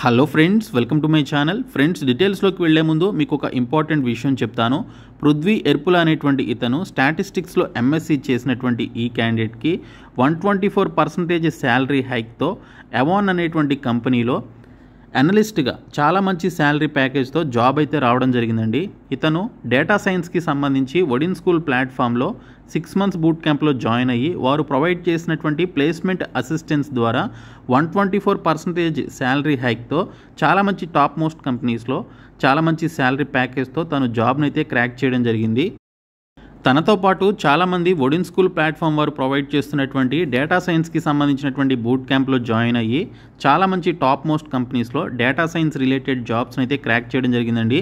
hello friends welcome to my channel friends డీటెయిల్స్లోకి వెళ్లే ముందు మీకు ఒక ఇంపార్టెంట్ విషయం చెప్తాను పృథ్వీ ఎర్పుల అనేటువంటి ఇతను స్టాటిస్టిక్స్లో ఎంఎస్సీ చేసినటువంటి ఈ క్యాండిడేట్కి one twenty four percentage salary హైక్తో అవాన్ అనేటువంటి కంపెనీలో అనలిస్ట్గా చాలా మంచి శాలరీ ప్యాకేజ్తో జాబ్ అయితే రావడం జరిగిందండి ఇతను డేటా సైన్స్కి సంబంధించి ఒడిన్ స్కూల్ ప్లాట్ఫామ్లో సిక్స్ మంత్స్ బూట్ క్యాంప్లో జాయిన్ అయ్యి వారు ప్రొవైడ్ చేసినటువంటి ప్లేస్మెంట్ అసిస్టెన్స్ ద్వారా one twenty four percentage salary హైక్తో చాలా మంచి టాప్ మోస్ట్ కంపెనీస్లో చాలా మంచి శాలరీ ప్యాకేజ్తో తను జాబ్ని అయితే క్రాక్ చేయడం జరిగింది తనతో పాటు చాలామంది ఒడిన్ స్కూల్ ప్లాట్ఫామ్ వారు ప్రొవైడ్ చేస్తున్నటువంటి డేటా సైన్స్కి సంబంధించినటువంటి బూట్ క్యాంప్లో జాయిన్ అయ్యి చాలా మంచి టాప్ మోస్ట్ కంపెనీస్లో డేటా సైన్స్ రిలేటెడ్ జాబ్స్ని అయితే క్రాక్ చేయడం జరిగిందండి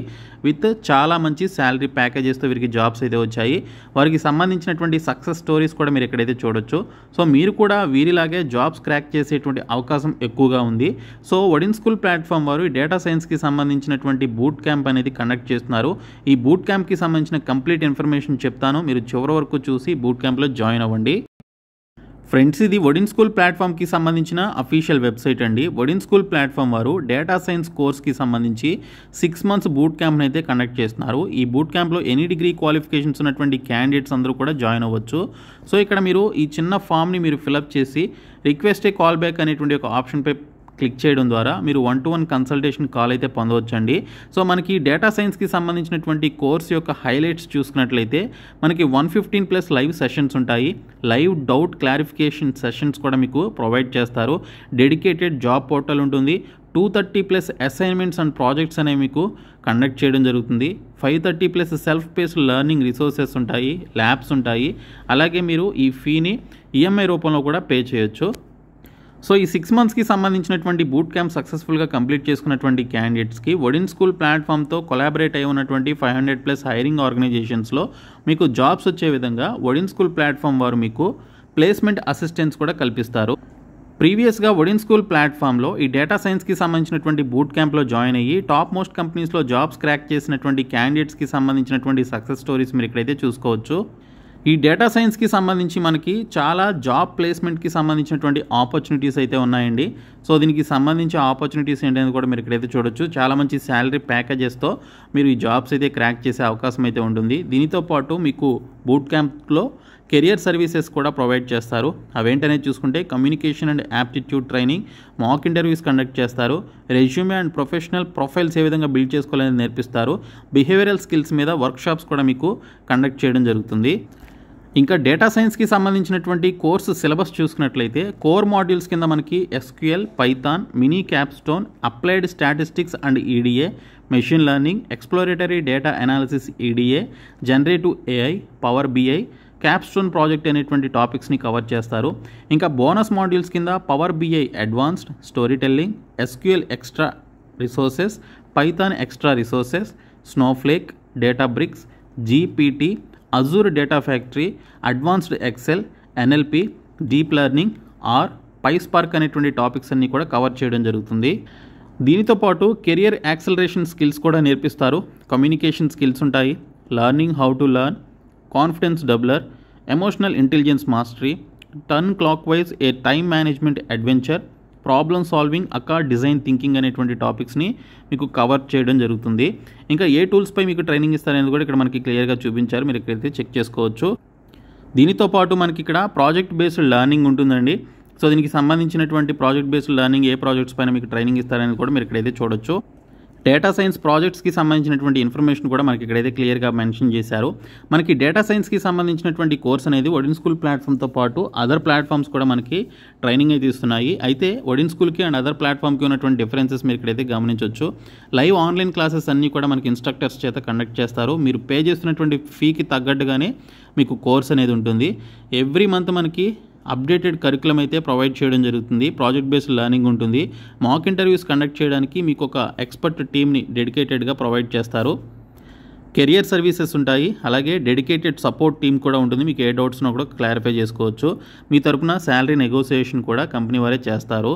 విత్ చాలా మంచి శాలరీ ప్యాకేజెస్తో వీరికి జాబ్స్ అయితే వచ్చాయి వారికి సంబంధించినటువంటి సక్సెస్ స్టోరీస్ కూడా మీరు ఎక్కడైతే చూడొచ్చు సో మీరు కూడా వీరిలాగే జాబ్స్ క్రాక్ చేసేటువంటి అవకాశం ఎక్కువగా ఉంది సో ఒడిన్ స్కూల్ ప్లాట్ఫామ్ వారు ఈ డేటా సైన్స్కి సంబంధించినటువంటి బూట్ క్యాంప్ అనేది కండక్ట్ చేస్తున్నారు ఈ బూట్ క్యాంప్కి సంబంధించిన కంప్లీట్ ఇన్ఫర్మేషన్ చెప్తాను మీరు చివరి వరకు చూసి బూట్ క్యాంప్లో జాయిన్ అవ్వండి ఫ్రెండ్స్ ఇది ఒడిన్ స్కూల్ ప్లాట్ఫామ్కి సంబంధించిన అఫీషియల్ వెబ్సైట్ అండి ఒడిన్ స్కూల్ ప్లాట్ఫామ్ వారు డేటా సైన్స్ కోర్స్కి సంబంధించి సిక్స్ మంత్స్ బూట్ క్యాంప్ని అయితే కండక్ట్ చేస్తున్నారు ఈ బూట్ క్యాంప్లో ఎనీ డిగ్రీ క్వాలిఫికేషన్స్ ఉన్నటువంటి క్యాండిడేట్స్ అందరూ కూడా జాయిన్ అవ్వచ్చు సో ఇక్కడ మీరు ఈ చిన్న ఫామ్ని మీరు ఫిలప్ చేసి రిక్వెస్ట్ ఏ కాల్ బ్యాక్ అనేటువంటి ఒక ఆప్షన్పై క్లిక్ చేయడం ద్వారా మీరు one to one consultation call అయితే పొందవచ్చండి సో మనకి డేటా సైన్స్కి సంబంధించినటువంటి కోర్స్ యొక్క హైలైట్స్ చూసుకున్నట్లయితే మనకి one fifteen plus live sessions ఉంటాయి లైవ్ డౌట్ క్లారిఫికేషన్ సెషన్స్ కూడా మీకు ప్రొవైడ్ చేస్తారు డెడికేటెడ్ జాబ్ పోర్టల్ ఉంటుంది two thirty plus assignments and projects అనేవి మీకు కండక్ట్ చేయడం జరుగుతుంది five thirty plus self paced learning resources ఉంటాయి ల్యాబ్స్ ఉంటాయి అలాగే మీరు ఈ ఫీని ఈఎంఐ e రూపంలో కూడా పే చేయొచ్చు సో ఈ సిక్స్ మంత్స్కి సంబంధించినటువంటి బూట్ క్యాంప్ సక్సెస్ఫుల్గా కంప్లీట్ చేసుకున్నటువంటి క్యాండిడేట్స్కి ఒడిన్ స్కూల్ ప్లాట్ఫామ్తో కొలాబరేట్ అయి ఉన్నటువంటి ఫైవ్ హండ్రెడ్ ప్లస్ హైరింగ్ ఆర్గనైజేషన్స్లో మీకు జాబ్స్ వచ్చే విధంగా ఒడిన్ స్కూల్ ప్లాట్ఫామ్ వారు మీకు ప్లేస్మెంట్ అసిస్టెన్స్ కూడా కల్పిస్తారు ప్రీవియస్గా ఒడిన్ స్కూల్ ప్లాట్ఫామ్లో ఈ డేటా సైన్స్కి సంబంధించినటువంటి బూట్ క్యాంప్లో జాయిన్ అయ్యి టాప్ మోస్ట్ కంపెనీస్లో జాబ్స్ క్రాక్ చేసినటువంటి క్యాండిడేట్స్కి సంబంధించినటువంటి సక్సెస్ స్టోరీస్ మీరు ఇక్కడైతే చూసుకోవచ్చు ఈ డేటా సైన్స్కి సంబంధించి మనకి చాలా జాబ్ ప్లేస్మెంట్కి సంబంధించినటువంటి ఆపర్చునిటీస్ అయితే ఉన్నాయండి సో దీనికి సంబంధించి ఆపర్చునిటీస్ ఏంటనేది కూడా మీరు ఇక్కడైతే చూడొచ్చు చాలా మంచి శాలరీ ప్యాకేజెస్తో మీరు ఈ జాబ్స్ అయితే క్రాక్ చేసే అవకాశం అయితే ఉంటుంది దీనితో పాటు మీకు బూట్ క్యాంప్లో కెరియర్ సర్వీసెస్ కూడా ప్రొవైడ్ చేస్తారు అవేంటనేది చూసుకుంటే communication and aptitude training mock interviews conduct చేస్తారు రెజ్యూమే అండ్ ప్రొఫెషనల్ ప్రొఫైల్స్ ఏ విధంగా బిల్డ్ చేసుకోవాలనేది నేర్పిస్తారు బిహేవియరల్ స్కిల్స్ మీద వర్క్షాప్స్ కూడా మీకు కండక్ట్ చేయడం జరుగుతుంది ఇంకా డేటా సైన్స్కి సంబంధించినటువంటి కోర్సు సిలబస్ చూసుకున్నట్లయితే కోర్ మాడ్యూల్స్ కింద మనకి SQL Python mini capstone applied statistics and EDA machine learning exploratory data analysis EDA generative AI power BI capstone project అనేటువంటి టాపిక్స్ని కవర్ చేస్తారు ఇంకా బోనస్ మాడ్యూల్స్ కింద power BI advanced storytelling SQL extra resources Python extra resources Snowflake Databricks GPT Azure data factory advanced Excel NLP deep learning R PySpark అనేటువంటి topics అన్నీ కూడా cover చేయడం జరుగుతుంది దీనితో పాటు కెరియర్ యాక్సలరేషన్ స్కిల్స్ కూడా నేర్పిస్తారు కమ్యూనికేషన్ స్కిల్స్ ఉంటాయి learning how to learn confidence doubler emotional intelligence mastery turn clockwise a time management adventure problem solving అక్క డిజైన్ థింకింగ్ అనేటువంటి టాపిక్స్ని మీకు కవర్ చేయడం జరుగుతుంది ఇంకా ఏ టూల్స్పై మీకు ట్రైనింగ్ ఇస్తారనేది కూడా ఇక్కడ మనకి క్లియర్గా చూపించారు మీరు ఇక్కడైతే చెక్ చేసుకోవచ్చు దీనితో పాటు మనకి ఇక్కడ ప్రాజెక్ట్ బేస్డ్ లెర్నింగ్ ఉంటుందండి సో దీనికి సంబంధించినటువంటి ప్రాజెక్ట్ బేస్డ్ లెర్నింగ్ ఏ ప్రాజెక్ట్స్ పైన మీకు ట్రైనింగ్ ఇస్తారని కూడా మీరు ఇక్కడైతే చూడొచ్చు డేటా సైన్స్ ప్రాజెక్ట్స్కి సంబంధించినటువంటి ఇన్ఫర్మేషన్ కూడా మనకి ఇక్కడైతే క్లియర్గా మెన్షన్ చేశారు మనకి డేటా సైన్స్కి సంబంధించినటువంటి కోర్స్ అనేది ఒడిన్ స్కూల్ ప్లాట్ఫామ్తో పాటు అదర్ ప్లాట్ఫామ్స్ కూడా మనకి ట్రైనింగ్ అయితే ఇస్తున్నాయి అయితే ఒడిన్ స్కూల్కి అండ్ అదర్ ప్లాట్ఫామ్కి ఉన్నటువంటి డిఫరెన్సెస్ మీరు ఇక్కడైతే గమనించవచ్చు లైవ్ ఆన్లైన్ క్లాసెస్ అన్నీ కూడా మనకి ఇన్స్ట్రక్టర్స్ చేత కండక్ట్ చేస్తారు మీరు పే చేస్తున్నటువంటి ఫీకి తగ్గట్టుగానే మీకు కోర్స్ అనేది ఉంటుంది ఎవ్రీ మంత్ మనకి అప్డేటెడ్ కరికులం అయితే ప్రొవైడ్ చేయడం జరుగుతుంది ప్రాజెక్ట్ బేస్డ్ లెర్నింగ్ ఉంటుంది మాక్ ఇంటర్వ్యూస్ కండక్ట్ చేయడానికి మీకు ఒక ఎక్స్పర్ట్ టీమ్ని డెడికేటెడ్గా ప్రొవైడ్ చేస్తారు కెరియర్ సర్వీసెస్ ఉంటాయి అలాగే డెడికేటెడ్ సపోర్ట్ టీం కూడా ఉంటుంది మీకు ఏ డౌట్స్నో కూడా క్లారిఫై చేసుకోవచ్చు మీ తరఫున శాలరీ నెగోసియేషన్ కూడా కంపెనీ వారే చేస్తారు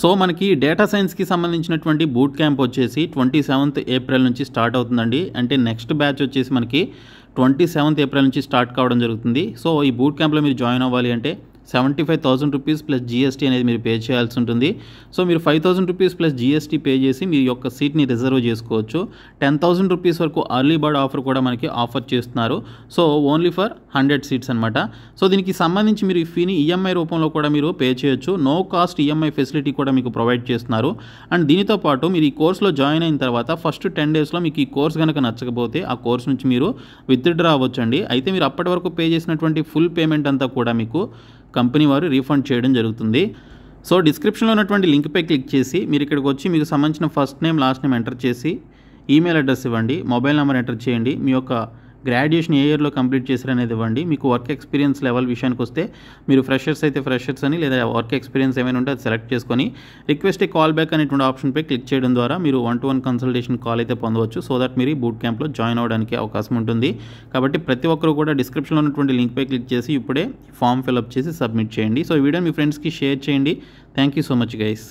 సో మనకి డేటా సైన్స్కి సంబంధించినటువంటి బూట్ క్యాంప్ వచ్చేసి ట్వంటీ సెవెంత్ ఏప్రిల్ నుంచి స్టార్ట్ అవుతుందండి అంటే నెక్స్ట్ బ్యాచ్ వచ్చేసి మనకి ట్వంటీ సెవెంత్ ఏప్రిల్ నుంచి స్టార్ట్ కావడం జరుగుతుంది సో ఈ బూట్ క్యాంప్లో మీరు జాయిన్ అవ్వాలి అంటే seventy five thousand rupees plus GST అనేది మీరు పే చేయాల్సి ఉంటుంది సో మీరు five thousand rupees plus GST pay చేసి మీ యొక్క సీట్ని రిజర్వ్ చేసుకోవచ్చు టెన్ థౌసండ్ రూపీస్ వరకు అర్లీ బర్డ్ ఆఫర్ కూడా మనకి ఆఫర్ చేస్తున్నారు so only for hundred seats అనమాట సో దీనికి సంబంధించి మీరు ఈ ఫీని ఈఎంఐ e రూపంలో కూడా మీరు పే చేయొచ్చు నో కాస్ట్ ఈఎంఐ ఫెసిలిటీ కూడా మీకు ప్రొవైడ్ చేస్తున్నారు అండ్ దీనితో పాటు మీరు ఈ కోర్సులో జాయిన్ అయిన తర్వాత ఫస్ట్ టెన్ డేస్లో మీకు ఈ కోర్స్ కనుక నచ్చకపోతే ఆ కోర్స్ నుంచి మీరు విత్డ్రా అవ్వచ్చండి అయితే మీరు అప్పటి వరకు పే చేసినటువంటి ఫుల్ పేమెంట్ అంతా కూడా మీకు కంపెనీ వారు రీఫండ్ చేయడం జరుగుతుంది సో డిస్క్రిప్షన్లో ఉన్నటువంటి లింక్పై క్లిక్ చేసి మీరు ఇక్కడికి వచ్చి మీకు సంబంధించిన first name last name enter చేసి ఈమెయిల్ అడ్రస్ ఇవ్వండి మొబైల్ నెంబర్ ఎంటర్ చేయండి మీ యొక్క గ్రాడ్యుయేషన్ ఏ ఇయర్లో కంప్లీట్ చేశారనేది ఇవ్వండి మీకు వర్క్ ఎక్స్పీరియన్స్ లెవెల్ విషయానికి వస్తే మీరు ఫ్రెషర్స్ అయితే ఫ్రెషర్స్ అని లేదా వర్క్ ఎక్స్పీరియన్స్ ఏమైనా ఉంటే అది సెలెక్ట్ చేసుకొని రిక్వెస్ట్ కాల్ బ్యాక్ అనేటువంటి ఆప్షన్పై క్లిక్ చేయడం ద్వారా మీరు one to one consultation call అయితే పొందవచ్చు సో దట్ మీరు బూట్ క్యాంప్లో జాయిన్ అవ్వడానికి అవకాశం ఉంటుంది కాబట్టి ప్రతి ఒక్కరు కూడా డిస్క్రిప్షన్లో ఉన్నటువంటి లింక్పై క్లిక్ చేసి ఇప్పుడే ఫామ్ ఫిల్అప్ చేసి సబ్మిట్ చేయండి సో ఈ వీడియో మీ ఫ్రెండ్స్కి షేర్ చేయండి thank you so much guys